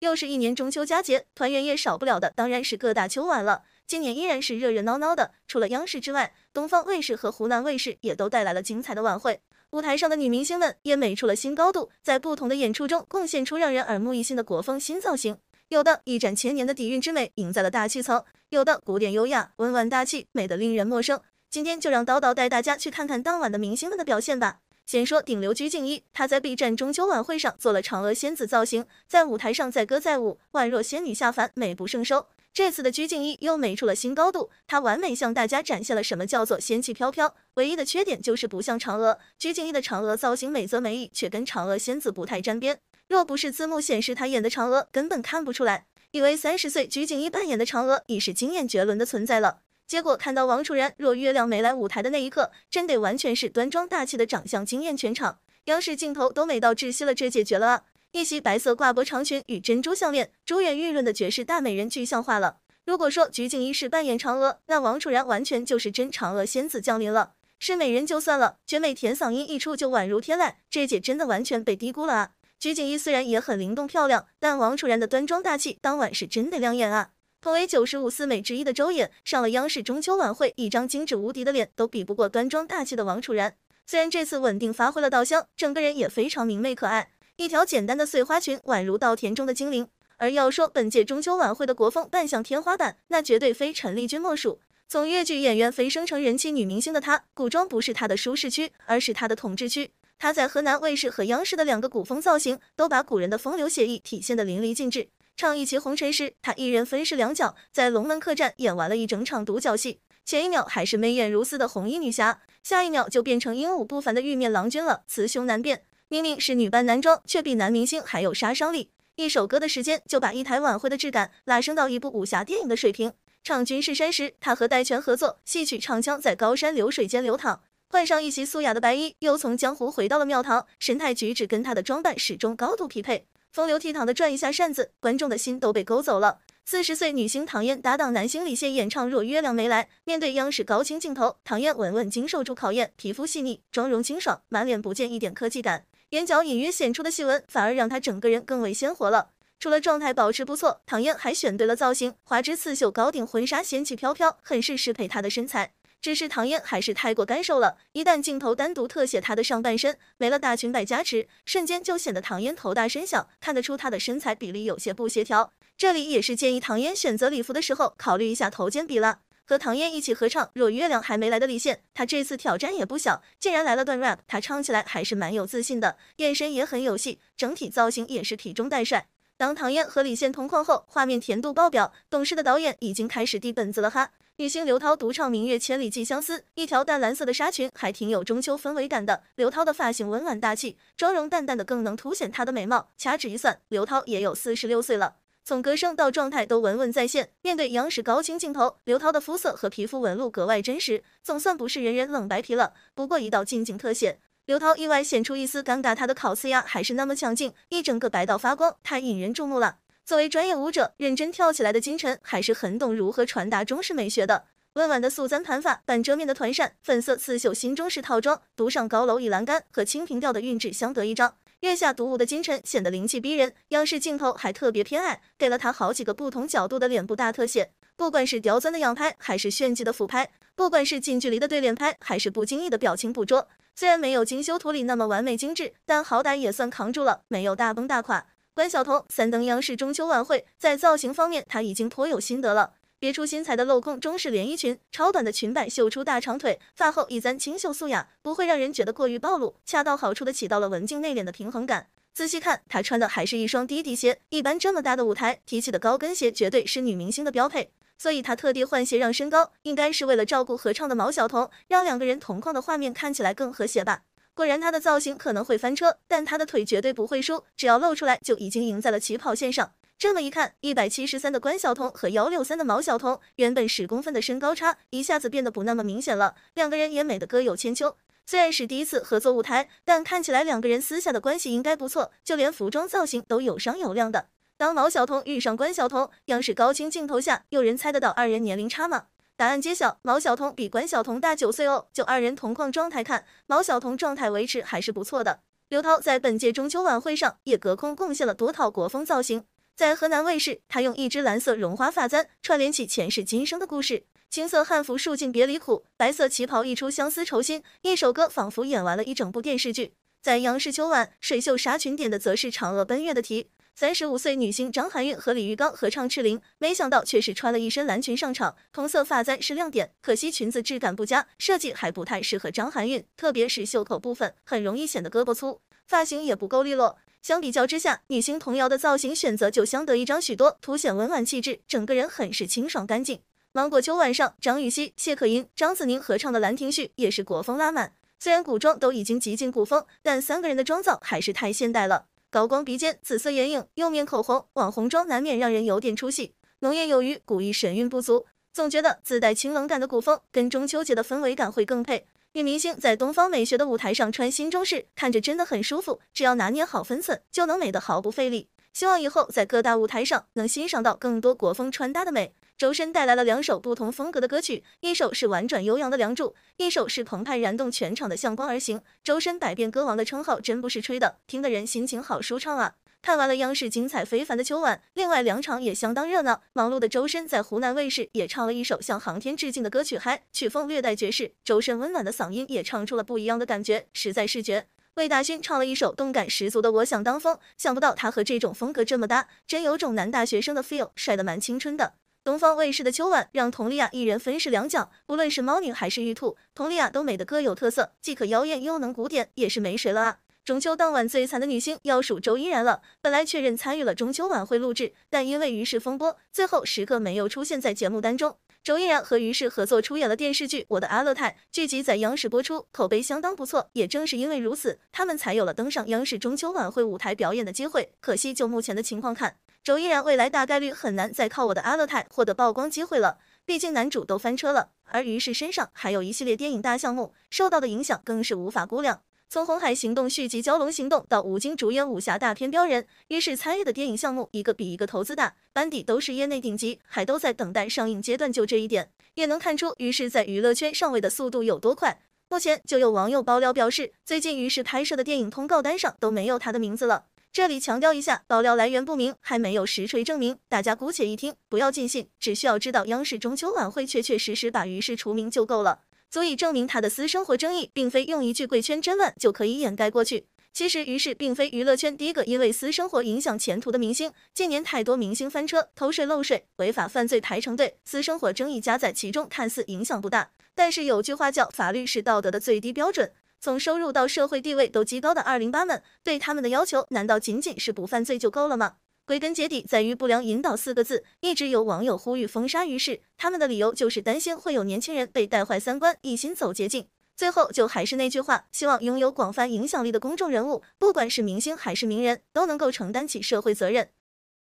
又是一年中秋佳节，团圆夜少不了的当然是各大秋晚了。今年依然是热热闹闹的，除了央视之外，东方卫视和湖南卫视也都带来了精彩的晚会。舞台上的女明星们也美出了新高度，在不同的演出中贡献出让人耳目一新的国风新造型。有的一展千年的底蕴之美，赢在了大气层；有的古典优雅、温婉大气，美得令人陌生。今天就让叨叨带大家去看看当晚的明星们的表现吧。先说顶流鞠婧祎，她在 B 站中秋晚会上做了嫦娥仙子造型，在舞台上载歌载舞，宛若仙女下凡，美不胜收。这次的鞠婧祎又美出了新高度，她完美向大家展现了什么叫做仙气飘飘。唯一的缺点就是不像嫦娥，鞠婧祎的嫦娥造型美则美矣，却跟嫦娥仙子不太沾边。若不是字幕显示她演的嫦娥，根本看不出来。以为三十岁鞠婧祎扮演的嫦娥已是惊艳绝伦的存在了。结果看到王楚然若月亮没来舞台的那一刻，真得完全是端庄大气的长相惊艳全场，央视镜头都美到窒息了，这解决了啊！一袭白色挂脖长裙与珍珠项链，珠圆玉润的绝世大美人具象化了。如果说鞠婧祎是扮演嫦娥，那王楚然完全就是真嫦娥仙子降临了。是美人就算了，绝美甜嗓音一出就宛如天籁，这姐真的完全被低估了啊！鞠婧祎虽然也很灵动漂亮，但王楚然的端庄大气当晚是真的亮眼啊！同为九十五四美之一的周也上了央视中秋晚会，一张精致无敌的脸都比不过端庄大气的王楚然。虽然这次稳定发挥了稻香，整个人也非常明媚可爱，一条简单的碎花裙宛如稻田中的精灵。而要说本届中秋晚会的国风扮相天花板，那绝对非陈丽君莫属。从越剧演员飞升成人气女明星的她，古装不是她的舒适区，而是她的统治区。她在河南卫视和央视的两个古风造型，都把古人的风流写意体现得淋漓尽致。唱一骑红尘时，他一人分饰两角，在龙门客栈演完了一整场独角戏。前一秒还是眉眼如丝的红衣女侠，下一秒就变成英武不凡的玉面郎君了，雌雄难辨。明明是女扮男装，却比男明星还有杀伤力。一首歌的时间就把一台晚会的质感拉升到一部武侠电影的水平。唱君是山时，他和戴荃合作，戏曲唱腔在高山流水间流淌。换上一袭素雅的白衣，又从江湖回到了庙堂，神态举止跟他的装扮始终高度匹配。风流倜傥的转一下扇子，观众的心都被勾走了。四十岁女星唐嫣搭档男星李现演唱《若月亮没来》，面对央视高清镜头，唐嫣稳稳经受住考验，皮肤细腻，妆容清爽，满脸不见一点科技感，眼角隐约显出的细纹反而让她整个人更为鲜活了。除了状态保持不错，唐嫣还选对了造型，花枝刺绣高定婚纱，仙气飘飘，很是适配她的身材。只是唐嫣还是太过干瘦了，一旦镜头单独特写她的上半身，没了大裙摆加持，瞬间就显得唐嫣头大身小，看得出她的身材比例有些不协调。这里也是建议唐嫣选择礼服的时候考虑一下头肩比了。和唐嫣一起合唱《若月亮还没来的李现》，他这次挑战也不小，竟然来了段 rap，他唱起来还是蛮有自信的，眼神也很有戏，整体造型也是体中带帅。当唐嫣和李现同框后，画面甜度爆表，懂事的导演已经开始递本子了哈。女星刘涛独唱《明月千里寄相思》，一条淡蓝色的纱裙，还挺有中秋氛围感的。刘涛的发型温婉大气，妆容淡淡的，更能凸显她的美貌。掐指一算，刘涛也有四十六岁了，从歌声到状态都稳稳在线。面对央视高清镜头，刘涛的肤色和皮肤纹路格外真实，总算不是人人冷白皮了。不过一道近景特写，刘涛意外显出一丝尴尬，她的烤瓷牙还是那么强劲，一整个白到发光，太引人注目了。作为专业舞者，认真跳起来的金晨还是很懂如何传达中式美学的。温婉的素簪盘发，半遮面的团扇，粉色刺绣新中式套装，独上高楼倚栏杆和清平调的韵致相得益彰。月下独舞的金晨显得灵气逼人，央视镜头还特别偏爱，给了她好几个不同角度的脸部大特写。不管是刁钻的仰拍，还是炫技的俯拍，不管是近距离的对脸拍，还是不经意的表情捕捉，虽然没有精修图里那么完美精致，但好歹也算扛住了，没有大崩大垮。关晓彤三登央视中秋晚会，在造型方面她已经颇有心得了。别出心裁的镂空中式连衣裙，超短的裙摆秀出大长腿，发后一簪清秀素雅，不会让人觉得过于暴露，恰到好处的起到了文静内敛的平衡感。仔细看，她穿的还是一双低底鞋。一般这么大的舞台，提起的高跟鞋绝对是女明星的标配，所以她特地换鞋让身高，应该是为了照顾合唱的毛晓彤，让两个人同框的画面看起来更和谐吧。果然，他的造型可能会翻车，但他的腿绝对不会输。只要露出来，就已经赢在了起跑线上。这么一看，一百七十三的关晓彤和幺六三的毛晓彤，原本十公分的身高差一下子变得不那么明显了。两个人也美的各有千秋。虽然是第一次合作舞台，但看起来两个人私下的关系应该不错。就连服装造型都有商有量的。当毛晓彤遇上关晓彤，央视高清镜头下，有人猜得到二人年龄差吗？答案揭晓，毛晓彤比关晓彤大九岁哦。就二人同框状态看，毛晓彤状态维持还是不错的。刘涛在本届中秋晚会上也隔空贡献了多套国风造型。在河南卫视，她用一支蓝色绒花发簪串联起前世今生的故事。青色汉服数尽别离苦，白色旗袍溢出相思愁心。一首歌仿佛演完了一整部电视剧。在央视秋晚，水袖纱裙点的则是嫦娥奔月的题。三十五岁女星张含韵和李玉刚合唱《赤伶》，没想到却是穿了一身蓝裙上场，同色发簪是亮点，可惜裙子质感不佳，设计还不太适合张含韵，特别是袖口部分很容易显得胳膊粗，发型也不够利落。相比较之下，女星童瑶的造型选择就相得益彰许多，凸显温婉气质，整个人很是清爽干净。芒果秋晚上，张雨绮、谢可寅、张子宁合唱的《兰亭序》也是国风拉满，虽然古装都已经极尽古风，但三个人的妆造还是太现代了。高光鼻尖，紫色眼影，釉面口红，网红妆难免让人有点出戏，浓艳有余，古意神韵不足。总觉得自带清冷感的古风，跟中秋节的氛围感会更配。女明星在东方美学的舞台上穿新中式，看着真的很舒服，只要拿捏好分寸，就能美得毫不费力。希望以后在各大舞台上能欣赏到更多国风穿搭的美。周深带来了两首不同风格的歌曲，一首是婉转悠扬的《梁祝》，一首是澎湃燃动全场的《向光而行》。周深百变歌王的称号真不是吹的，听得人心情好舒畅啊！看完了央视精彩非凡的秋晚，另外两场也相当热闹。忙碌的周深在湖南卫视也唱了一首向航天致敬的歌曲，还曲风略带爵士，周深温暖的嗓音也唱出了不一样的感觉，实在是绝。魏大勋唱了一首动感十足的《我想当风》，想不到他和这种风格这么搭，真有种男大学生的 feel，帅得蛮青春的。东方卫视的秋晚让佟丽娅一人分饰两角，不论是猫女还是玉兔，佟丽娅都美得各有特色，既可妖艳又能古典，也是没谁了啊！中秋当晚最惨的女星要数周依然了，本来确认参与了中秋晚会录制，但因为于氏风波，最后时刻没有出现在节目单中。周依然和于氏合作出演了电视剧《我的阿勒泰》，剧集在央视播出，口碑相当不错。也正是因为如此，他们才有了登上央视中秋晚会舞台表演的机会。可惜，就目前的情况看。周依然未来大概率很难再靠我的阿勒泰获得曝光机会了，毕竟男主都翻车了，而于是身上还有一系列电影大项目受到的影响更是无法估量。从《红海行动》续集《蛟龙行动》到吴京主演武侠大片《镖人》，于是参与的电影项目一个比一个投资大，班底都是业内顶级，还都在等待上映阶段。就这一点也能看出于是在娱乐圈上位的速度有多快。目前就有网友爆料表示，最近于是拍摄的电影通告单上都没有他的名字了。这里强调一下，爆料来源不明，还没有实锤证明，大家姑且一听，不要尽信。只需要知道央视中秋晚会确确实实把于氏除名就够了，足以证明他的私生活争议，并非用一句“贵圈真乱”就可以掩盖过去。其实，于氏并非娱乐圈第一个因为私生活影响前途的明星。近年太多明星翻车，偷税漏税、违法犯罪排成队，私生活争议夹在其中，看似影响不大。但是有句话叫“法律是道德的最低标准”。从收入到社会地位都极高的二零八们，对他们的要求难道仅仅是不犯罪就够了吗？归根结底在于不良引导四个字。一直有网友呼吁封杀于世，他们的理由就是担心会有年轻人被带坏三观，一心走捷径。最后就还是那句话，希望拥有广泛影响力的公众人物，不管是明星还是名人，都能够承担起社会责任。